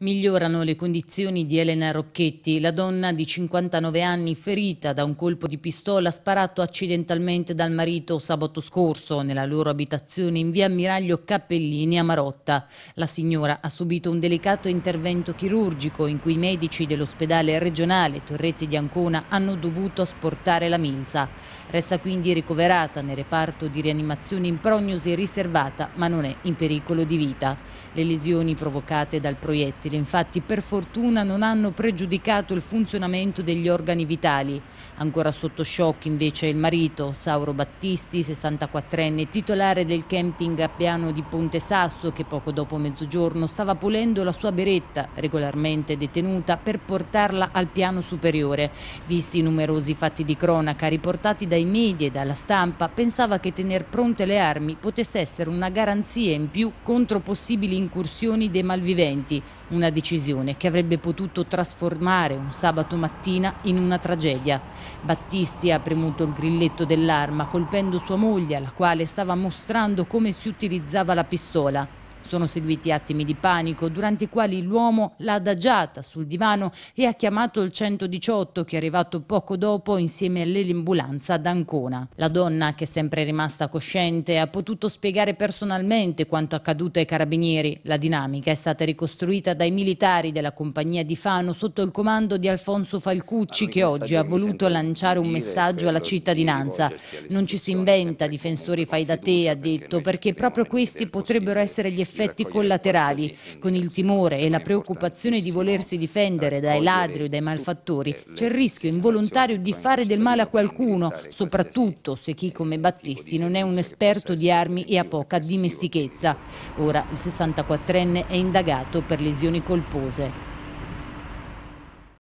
Migliorano le condizioni di Elena Rocchetti, la donna di 59 anni ferita da un colpo di pistola sparato accidentalmente dal marito sabato scorso nella loro abitazione in via Ammiraglio Cappellini a Marotta. La signora ha subito un delicato intervento chirurgico in cui i medici dell'ospedale regionale Torretti di Ancona hanno dovuto asportare la milza. Resta quindi ricoverata nel reparto di rianimazione in prognosi riservata ma non è in pericolo di vita. Le lesioni provocate dal proiettile versatile, infatti, per fortuna non hanno pregiudicato il funzionamento degli organi vitali. Ancora sotto shock invece il marito, Sauro Battisti, 64enne, titolare del camping a piano di Ponte Sasso, che poco dopo mezzogiorno stava pulendo la sua beretta, regolarmente detenuta, per portarla al piano superiore. Visti i numerosi fatti di cronaca riportati dai media e dalla stampa, pensava che tener pronte le armi potesse essere una garanzia in più contro possibili incursioni dei malviventi, una decisione che avrebbe potuto trasformare un sabato mattina in una tragedia. Battisti ha premuto il grilletto dell'arma colpendo sua moglie, alla quale stava mostrando come si utilizzava la pistola. Sono seguiti attimi di panico durante i quali l'uomo l'ha adagiata sul divano e ha chiamato il 118 che è arrivato poco dopo insieme all'elimbulanza ad Ancona. La donna, che è sempre rimasta cosciente, ha potuto spiegare personalmente quanto accaduto ai carabinieri. La dinamica è stata ricostruita dai militari della compagnia di Fano sotto il comando di Alfonso Falcucci che oggi ha voluto lanciare un messaggio alla cittadinanza. Non ci si inventa difensori fai da te, ha detto, perché proprio questi potrebbero essere gli effetti effetti collaterali. Con il timore e la preoccupazione di volersi difendere dai ladri o dai malfattori c'è il rischio involontario di fare del male a qualcuno, soprattutto se chi eh, come Battisti non è un esperto di armi e ha poca dimestichezza. Ora il 64enne è indagato per lesioni colpose.